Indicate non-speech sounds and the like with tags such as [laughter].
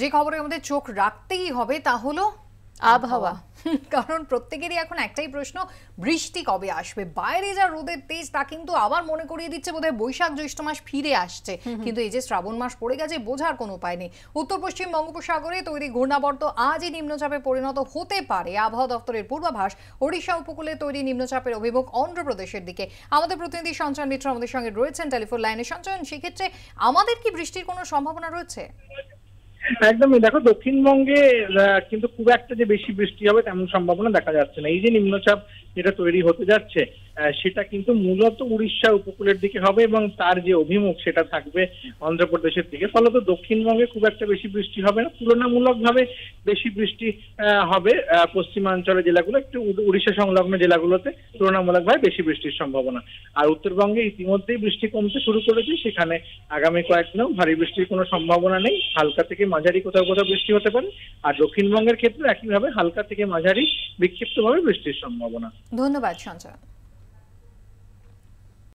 যে খবরে আমাদের চোখ রাখতেই হবে তা হলো আবহাওয়া [laughs] কারণ প্রত্যেকেরই এখন একটাই প্রশ্ন বৃষ্টি কবে আসবে বাইরে যা রোদের তেজ তা কিন্তু আবার মনে করিয়ে দিচ্ছে বোধহয় বৈশাখ জ্যৈষ্ঠ মাস ফিরে আসছে কিন্তু এই যে শ্রাবণ মাস পড়ে গেছে বোঝার কোনো উপায় নেই উত্তর পশ্চিম বঙ্গোপসাগরে তৈরি ঘূর্ণাবর্ত আজই নিম্নচাপে পরিণত হতে পারে আবহাওয়া দপ্তরের পূর্বাভাস ওড়িশা উপকূলে তৈরি নিম্নচাপের অভিমুখ অন্ধ্রপ্রদেশের দিকে আমাদের প্রতিনিধি সঞ্চয়ন মিত্র আমাদের সঙ্গে রয়েছেন টেলিফোন লাইনে সঞ্চয়ন সেক্ষেত্রে আমাদের কি বৃষ্টির কোনো সম্ভাবনা রয়েছে একদমই দেখো দক্ষিণবঙ্গে কিন্তু খুব একটা যে বেশি বৃষ্টি হবে তেমন সম্ভাবনা দেখা যাচ্ছে না এই যে নিম্নচাপ যেটা তৈরি হতে যাচ্ছে সেটা কিন্তু মূলত উড়িষ্যা উপকূলের দিকে হবে এবং তার যে অভিমুখ সেটা থাকবে অন্ধ্রপ্রদেশের দিকে ফলত দক্ষিণবঙ্গে খুব একটা বেশি বৃষ্টি হবে না তুলনামূলকভাবে বেশি বৃষ্টি হবে পশ্চিমাঞ্চলের জেলাগুলো একটু উড়িষ্যা সংলগ্ন জেলাগুলোতে তুলনামূলকভাবে বেশি বৃষ্টির সম্ভাবনা আর উত্তরবঙ্গে ইতিমধ্যেই বৃষ্টি কমতে শুরু করেছে সেখানে আগামী কয়েকদিনও ভারী বৃষ্টির কোনো সম্ভাবনা নেই হালকা থেকে মাঝারি কোথাও কোথাও বৃষ্টি হতে পারে আর দক্ষিণবঙ্গের ক্ষেত্রে একইভাবে হালকা থেকে মাঝারি বিক্ষিপ্তভাবে বৃষ্টির সম্ভাবনা ধন্যবাদ সঞ্জয়